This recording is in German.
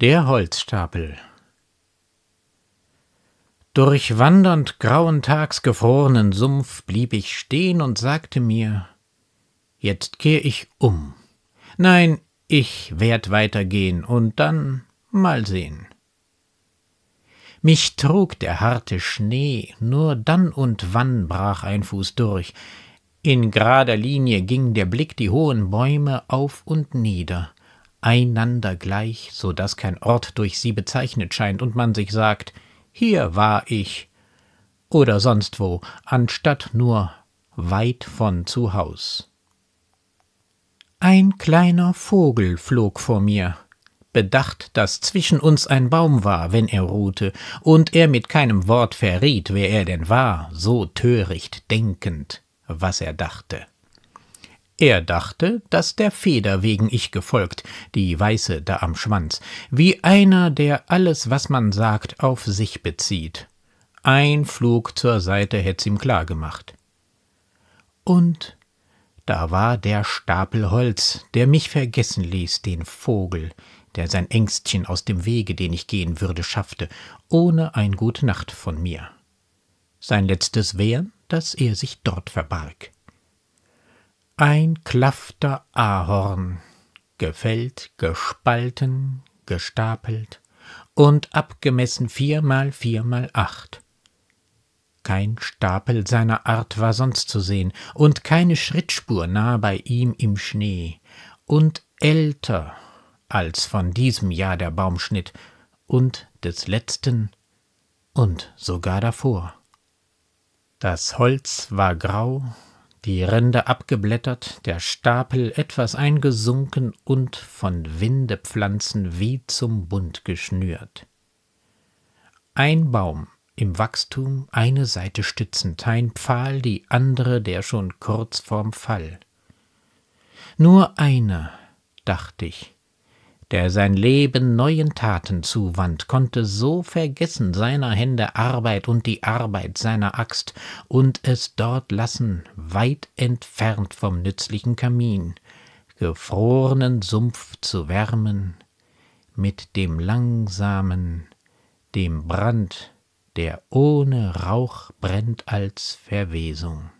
Der Holzstapel Durch wandernd grauen Tags gefrorenen Sumpf blieb ich stehen und sagte mir, jetzt kehr ich um. Nein, ich werd weitergehen und dann mal sehen. Mich trug der harte Schnee, nur dann und wann brach ein Fuß durch. In gerader Linie ging der Blick die hohen Bäume auf und nieder einander gleich, so daß kein Ort durch sie bezeichnet scheint und man sich sagt, hier war ich oder sonst wo, anstatt nur weit von zu Haus. Ein kleiner Vogel flog vor mir, bedacht, daß zwischen uns ein Baum war, wenn er ruhte, und er mit keinem Wort verriet, wer er denn war, so töricht denkend, was er dachte. Er dachte, dass der Feder wegen ich gefolgt, die Weiße da am Schwanz, wie einer, der alles, was man sagt, auf sich bezieht. Ein Flug zur Seite hätt's ihm klar gemacht. Und da war der Stapel Holz, der mich vergessen ließ, den Vogel, der sein Ängstchen aus dem Wege, den ich gehen würde, schaffte, ohne ein Gut Nacht von mir. Sein letztes Wehren, dass er sich dort verbarg. Ein klafter Ahorn, gefällt, gespalten, gestapelt und abgemessen viermal viermal acht. Kein Stapel seiner Art war sonst zu sehen und keine Schrittspur nah bei ihm im Schnee und älter als von diesem Jahr der Baumschnitt und des letzten und sogar davor. Das Holz war grau die Ränder abgeblättert, der Stapel etwas eingesunken und von Windepflanzen wie zum Bund geschnürt. Ein Baum im Wachstum, eine Seite stützend, ein Pfahl, die andere, der schon kurz vorm Fall. Nur einer, dachte ich, der sein Leben neuen Taten zuwand, konnte so vergessen seiner Hände Arbeit und die Arbeit seiner Axt und es dort lassen, weit entfernt vom nützlichen Kamin, gefrorenen Sumpf zu wärmen, mit dem langsamen, dem Brand, der ohne Rauch brennt als Verwesung.